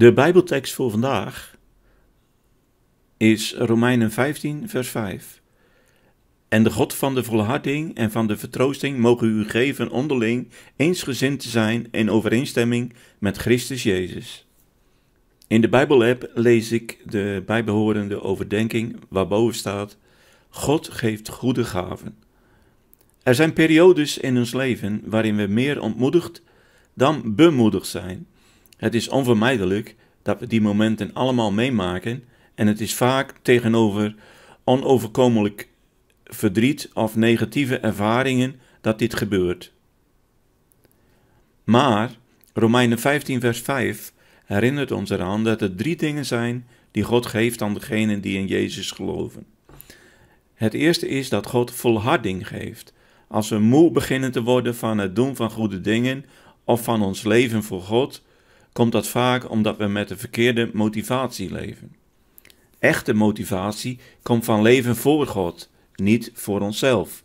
De Bijbeltekst voor vandaag is Romeinen 15, vers 5. En de God van de volharding en van de vertroosting mogen u geven onderling eensgezind te zijn in overeenstemming met Christus Jezus. In de Bijbel-app lees ik de bijbehorende overdenking waarboven staat: God geeft goede gaven. Er zijn periodes in ons leven waarin we meer ontmoedigd dan bemoedigd zijn. Het is onvermijdelijk dat we die momenten allemaal meemaken en het is vaak tegenover onoverkomelijk verdriet of negatieve ervaringen dat dit gebeurt. Maar Romeinen 15, vers 5 herinnert ons eraan dat er drie dingen zijn die God geeft aan degenen die in Jezus geloven. Het eerste is dat God volharding geeft. Als we moe beginnen te worden van het doen van goede dingen of van ons leven voor God, komt dat vaak omdat we met de verkeerde motivatie leven. Echte motivatie komt van leven voor God, niet voor onszelf.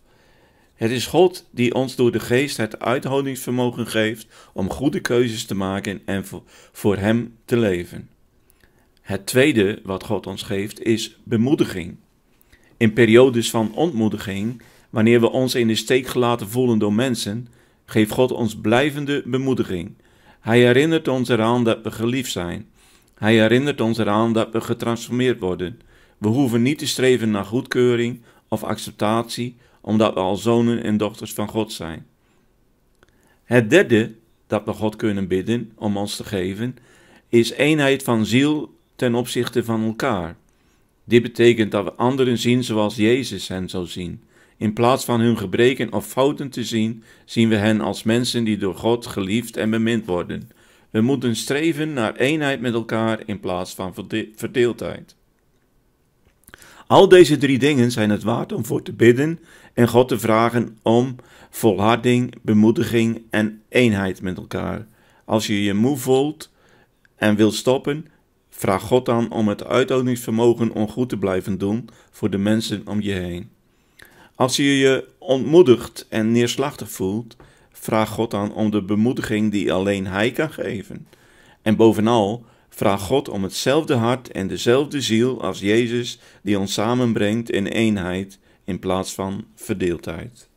Het is God die ons door de geest het uithoudingsvermogen geeft om goede keuzes te maken en voor, Hem te leven. Het tweede wat God ons geeft is bemoediging. In periodes van ontmoediging, wanneer we ons in de steek gelaten voelen door mensen, geeft God ons blijvende bemoediging, hij herinnert ons eraan dat we geliefd zijn. Hij herinnert ons eraan dat we getransformeerd worden. We hoeven niet te streven naar goedkeuring of acceptatie, omdat we al zonen en dochters van God zijn. Het derde dat we God kunnen bidden om ons te geven, is eenheid van ziel ten opzichte van elkaar. Dit betekent dat we anderen zien zoals Jezus hen zou zien. In plaats van hun gebreken of fouten te zien, zien we hen als mensen die door God geliefd en bemind worden. We moeten streven naar eenheid met elkaar in plaats van verdeeldheid. Al deze drie dingen zijn het waard om voor te bidden en God te vragen om volharding, bemoediging en eenheid met elkaar. Als je je moe voelt en wil stoppen, vraag God dan om het uithoudingsvermogen om goed te blijven doen voor de mensen om je heen. Als je je ontmoedigd en neerslachtig voelt, vraag God dan om de bemoediging die alleen Hij kan geven. En bovenal, vraag God om hetzelfde hart en dezelfde ziel als Jezus, die ons samenbrengt in eenheid in plaats van verdeeldheid.